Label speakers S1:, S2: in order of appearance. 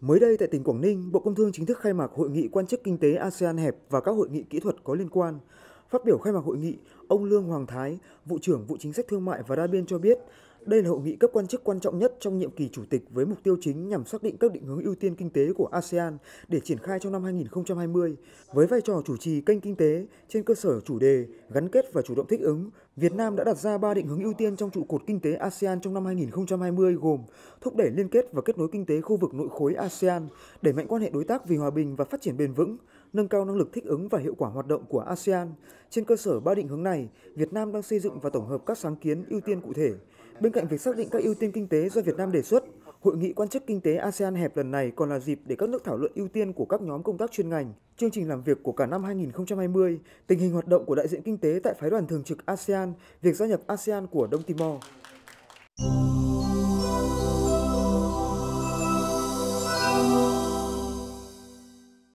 S1: Mới đây tại tỉnh Quảng Ninh, Bộ Công Thương chính thức khai mạc hội nghị quan chức kinh tế ASEAN hẹp và các hội nghị kỹ thuật có liên quan. Phát biểu khai mạc hội nghị, ông Lương Hoàng Thái, vụ trưởng vụ chính sách thương mại và đa biên cho biết, đây là hội nghị cấp quan chức quan trọng nhất trong nhiệm kỳ chủ tịch với mục tiêu chính nhằm xác định các định hướng ưu tiên kinh tế của ASEAN để triển khai trong năm 2020. Với vai trò chủ trì kênh kinh tế trên cơ sở chủ đề gắn kết và chủ động thích ứng, Việt Nam đã đặt ra 3 định hướng ưu tiên trong trụ cột kinh tế ASEAN trong năm 2020 gồm thúc đẩy liên kết và kết nối kinh tế khu vực nội khối ASEAN, đẩy mạnh quan hệ đối tác vì hòa bình và phát triển bền vững, nâng cao năng lực thích ứng và hiệu quả hoạt động của ASEAN. Trên cơ sở ba định hướng này, Việt Nam đang xây dựng và tổng hợp các sáng kiến ưu tiên cụ thể. Bên cạnh việc xác định các ưu tiên kinh tế do Việt Nam đề xuất, Hội nghị quan chức kinh tế ASEAN hẹp lần này còn là dịp để các nước thảo luận ưu tiên của các nhóm công tác chuyên ngành, chương trình làm việc của cả năm 2020, tình hình hoạt động của đại diện kinh tế tại phái đoàn thường trực ASEAN, việc gia nhập ASEAN của Đông Timor.